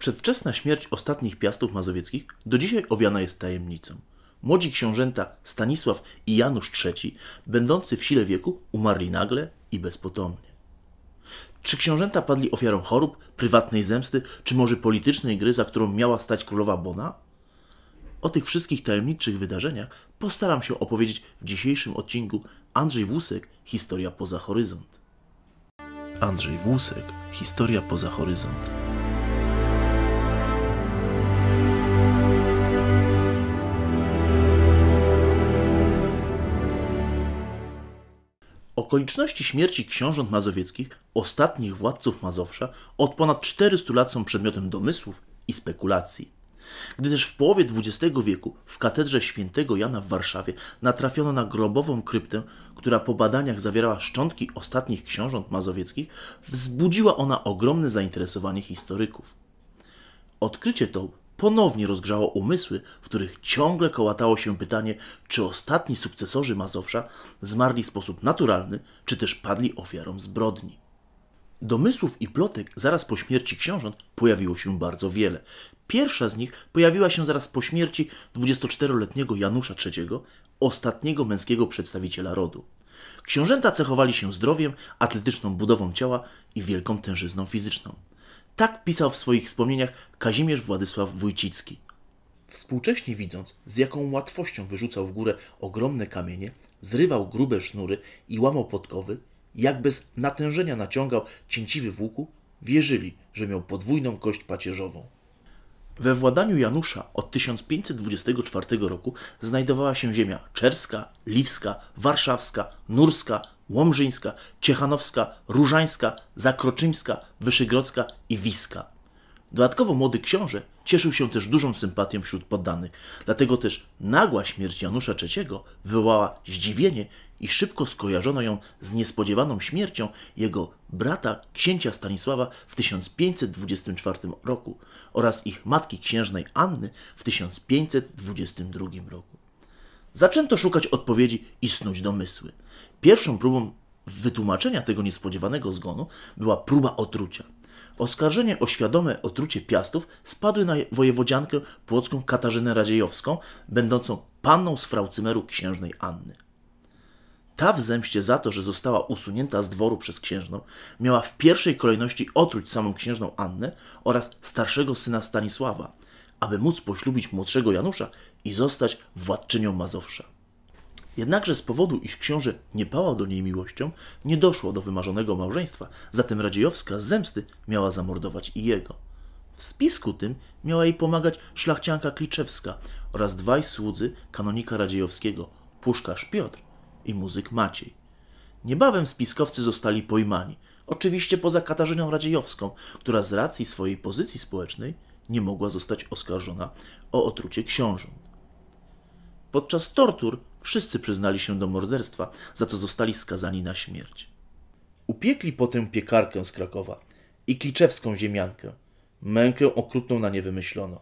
Przedwczesna śmierć ostatnich piastów mazowieckich do dzisiaj owiana jest tajemnicą. Młodzi książęta Stanisław i Janusz III, będący w sile wieku, umarli nagle i bezpotomnie. Czy książęta padli ofiarą chorób, prywatnej zemsty, czy może politycznej gry, za którą miała stać królowa Bona? O tych wszystkich tajemniczych wydarzeniach postaram się opowiedzieć w dzisiejszym odcinku Andrzej Włusek Historia poza horyzont. Andrzej Włusek Historia poza horyzont. Okoliczności śmierci książąt mazowieckich, ostatnich władców Mazowsza, od ponad 400 lat są przedmiotem domysłów i spekulacji. Gdy też w połowie XX wieku w katedrze świętego Jana w Warszawie natrafiono na grobową kryptę, która po badaniach zawierała szczątki ostatnich książąt mazowieckich, wzbudziła ona ogromne zainteresowanie historyków. Odkrycie to ponownie rozgrzało umysły, w których ciągle kołatało się pytanie, czy ostatni sukcesorzy Mazowsza zmarli w sposób naturalny, czy też padli ofiarą zbrodni. Domysłów i plotek zaraz po śmierci książąt pojawiło się bardzo wiele. Pierwsza z nich pojawiła się zaraz po śmierci 24-letniego Janusza III, ostatniego męskiego przedstawiciela rodu. Książęta cechowali się zdrowiem, atletyczną budową ciała i wielką tężyzną fizyczną. Tak pisał w swoich wspomnieniach Kazimierz Władysław Wójcicki. Współcześnie widząc, z jaką łatwością wyrzucał w górę ogromne kamienie, zrywał grube sznury i łamał podkowy, jak bez natężenia naciągał cięciwy włóku, wierzyli, że miał podwójną kość pacierzową. We władaniu Janusza od 1524 roku znajdowała się ziemia czerska, liwska, warszawska, nurska, Łomżyńska, Ciechanowska, Różańska, Zakroczyńska, Wyszygrodzka i Wiska. Dodatkowo młody książę cieszył się też dużą sympatią wśród poddanych, dlatego też nagła śmierć Janusza III wywołała zdziwienie i szybko skojarzono ją z niespodziewaną śmiercią jego brata księcia Stanisława w 1524 roku oraz ich matki księżnej Anny w 1522 roku. Zaczęto szukać odpowiedzi i snuć domysły. Pierwszą próbą wytłumaczenia tego niespodziewanego zgonu była próba otrucia. Oskarżenie o świadome otrucie piastów spadły na wojewodziankę płocką Katarzynę Radziejowską, będącą panną z fraucymeru księżnej Anny. Ta w zemście za to, że została usunięta z dworu przez księżną, miała w pierwszej kolejności otruć samą księżną Annę oraz starszego syna Stanisława – aby móc poślubić młodszego Janusza i zostać władczynią Mazowsza. Jednakże z powodu, iż książę nie pałał do niej miłością, nie doszło do wymarzonego małżeństwa, zatem Radziejowska z zemsty miała zamordować i jego. W spisku tym miała jej pomagać szlachcianka Kliczewska oraz dwaj słudzy kanonika Radziejowskiego, puszkarz Piotr i muzyk Maciej. Niebawem spiskowcy zostali pojmani, oczywiście poza Katarzyną Radziejowską, która z racji swojej pozycji społecznej nie mogła zostać oskarżona o otrucie książąt. Podczas tortur wszyscy przyznali się do morderstwa, za co zostali skazani na śmierć. Upiekli potem piekarkę z Krakowa i kliczewską ziemiankę. Mękę okrutną na nie wymyślono.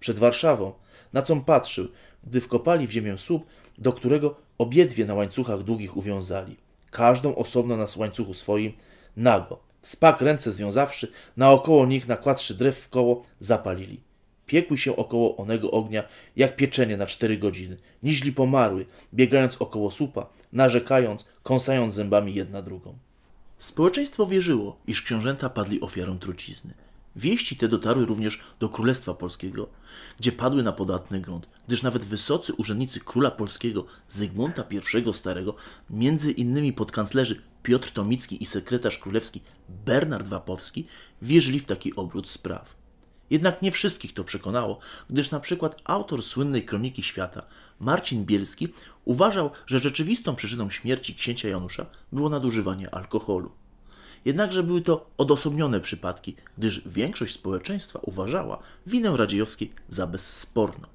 Przed Warszawą, na co patrzył, gdy wkopali w ziemię słup, do którego obiedwie na łańcuchach długich uwiązali. Każdą osobno na łańcuchu swoim, nago, spak ręce związawszy, naokoło nich nakładszy drew w koło, zapalili. Piekły się około onego ognia, jak pieczenie na cztery godziny. Niźli pomarły, biegając około słupa, narzekając, kąsając zębami jedna drugą. Społeczeństwo wierzyło, iż książęta padli ofiarą trucizny. Wieści te dotarły również do Królestwa Polskiego, gdzie padły na podatny grunt, gdyż nawet wysocy urzędnicy króla polskiego Zygmunta I Starego, między innymi podkanclerzy Piotr Tomicki i sekretarz królewski Bernard Wapowski, wierzyli w taki obrót spraw. Jednak nie wszystkich to przekonało, gdyż na przykład autor słynnej Kroniki Świata, Marcin Bielski, uważał, że rzeczywistą przyczyną śmierci księcia Janusza było nadużywanie alkoholu. Jednakże były to odosobnione przypadki, gdyż większość społeczeństwa uważała winę Radziejowskiej za bezsporną.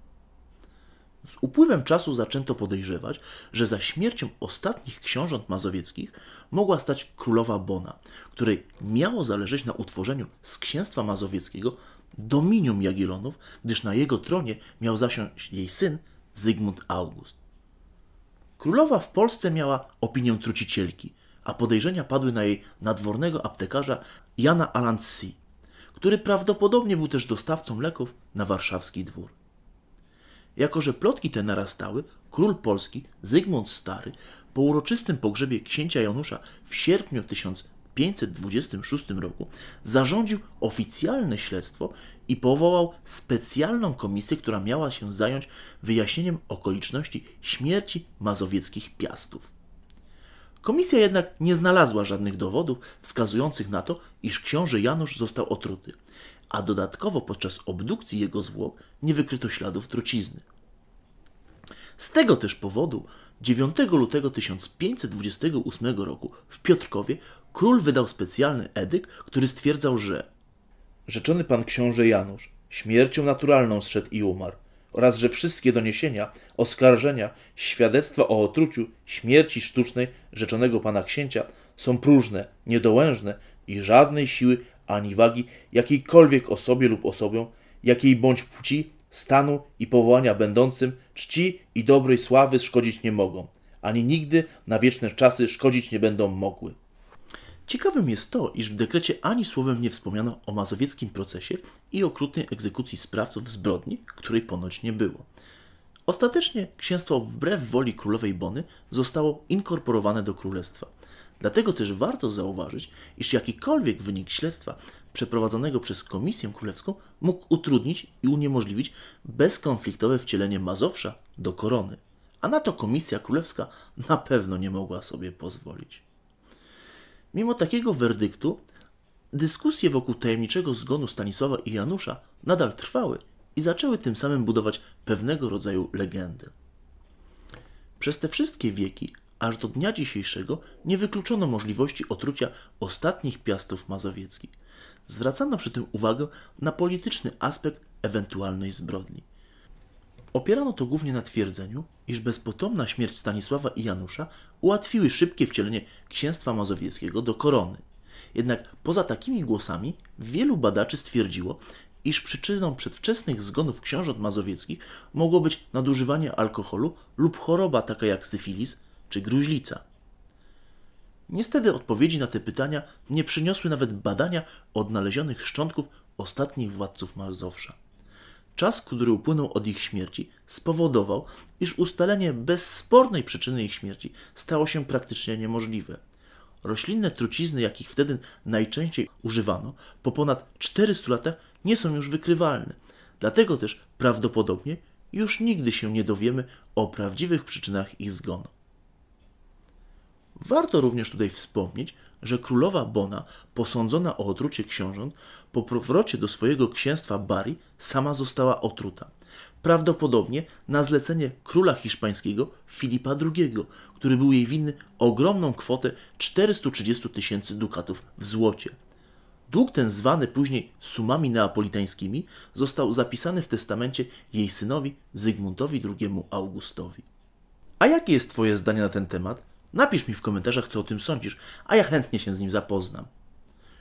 Z upływem czasu zaczęto podejrzewać, że za śmiercią ostatnich książąt mazowieckich mogła stać królowa Bona, której miało zależeć na utworzeniu z księstwa mazowieckiego dominium Jagiellonów, gdyż na jego tronie miał zasiąść jej syn Zygmunt August. Królowa w Polsce miała opinię trucicielki, a podejrzenia padły na jej nadwornego aptekarza Jana Alancy, który prawdopodobnie był też dostawcą leków na warszawski dwór. Jako, że plotki te narastały, król Polski Zygmunt Stary po uroczystym pogrzebie księcia Janusza w sierpniu 1526 roku zarządził oficjalne śledztwo i powołał specjalną komisję, która miała się zająć wyjaśnieniem okoliczności śmierci mazowieckich piastów. Komisja jednak nie znalazła żadnych dowodów wskazujących na to, iż książę Janusz został otruty, a dodatkowo podczas obdukcji jego zwłok nie wykryto śladów trucizny. Z tego też powodu 9 lutego 1528 roku w Piotrkowie król wydał specjalny edykt, który stwierdzał, że Rzeczony pan książę Janusz śmiercią naturalną zszedł i umarł oraz że wszystkie doniesienia, oskarżenia, świadectwa o otruciu, śmierci sztucznej rzeczonego pana księcia są próżne, niedołężne i żadnej siły ani wagi jakiejkolwiek osobie lub osobom, jakiej bądź płci, stanu i powołania będącym czci i dobrej sławy szkodzić nie mogą, ani nigdy na wieczne czasy szkodzić nie będą mogły. Ciekawym jest to, iż w dekrecie ani słowem nie wspomniano o mazowieckim procesie i okrutnej egzekucji sprawców zbrodni, której ponoć nie było. Ostatecznie księstwo wbrew woli królowej Bony zostało inkorporowane do królestwa. Dlatego też warto zauważyć, iż jakikolwiek wynik śledztwa przeprowadzonego przez Komisję Królewską mógł utrudnić i uniemożliwić bezkonfliktowe wcielenie Mazowsza do korony. A na to Komisja Królewska na pewno nie mogła sobie pozwolić. Mimo takiego werdyktu, dyskusje wokół tajemniczego zgonu Stanisława i Janusza nadal trwały i zaczęły tym samym budować pewnego rodzaju legendę. Przez te wszystkie wieki, aż do dnia dzisiejszego, nie wykluczono możliwości otrucia ostatnich piastów mazowieckich. Zwracano przy tym uwagę na polityczny aspekt ewentualnej zbrodni. Opierano to głównie na twierdzeniu, iż bezpotomna śmierć Stanisława i Janusza ułatwiły szybkie wcielenie księstwa mazowieckiego do korony. Jednak poza takimi głosami wielu badaczy stwierdziło, iż przyczyną przedwczesnych zgonów książąt mazowieckich mogło być nadużywanie alkoholu lub choroba taka jak syfilis czy gruźlica. Niestety odpowiedzi na te pytania nie przyniosły nawet badania odnalezionych szczątków ostatnich władców Mazowsza. Czas, który upłynął od ich śmierci, spowodował, iż ustalenie bezspornej przyczyny ich śmierci stało się praktycznie niemożliwe. Roślinne trucizny, jakich wtedy najczęściej używano, po ponad 400 latach nie są już wykrywalne. Dlatego też prawdopodobnie już nigdy się nie dowiemy o prawdziwych przyczynach ich zgonu. Warto również tutaj wspomnieć, że królowa Bona, posądzona o otrucie książąt, po powrocie do swojego księstwa Bari sama została otruta. Prawdopodobnie na zlecenie króla hiszpańskiego Filipa II, który był jej winny ogromną kwotę 430 tysięcy dukatów w złocie. Dług ten, zwany później sumami neapolitańskimi, został zapisany w testamencie jej synowi Zygmuntowi II Augustowi. A jakie jest Twoje zdanie na ten temat? Napisz mi w komentarzach, co o tym sądzisz, a ja chętnie się z nim zapoznam.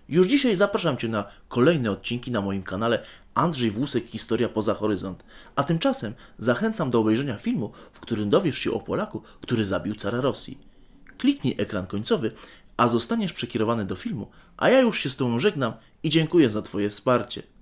Już dzisiaj zapraszam Cię na kolejne odcinki na moim kanale Andrzej Włusek Historia Poza Horyzont, a tymczasem zachęcam do obejrzenia filmu, w którym dowiesz się o Polaku, który zabił cara Rosji. Kliknij ekran końcowy, a zostaniesz przekierowany do filmu, a ja już się z Tobą żegnam i dziękuję za Twoje wsparcie.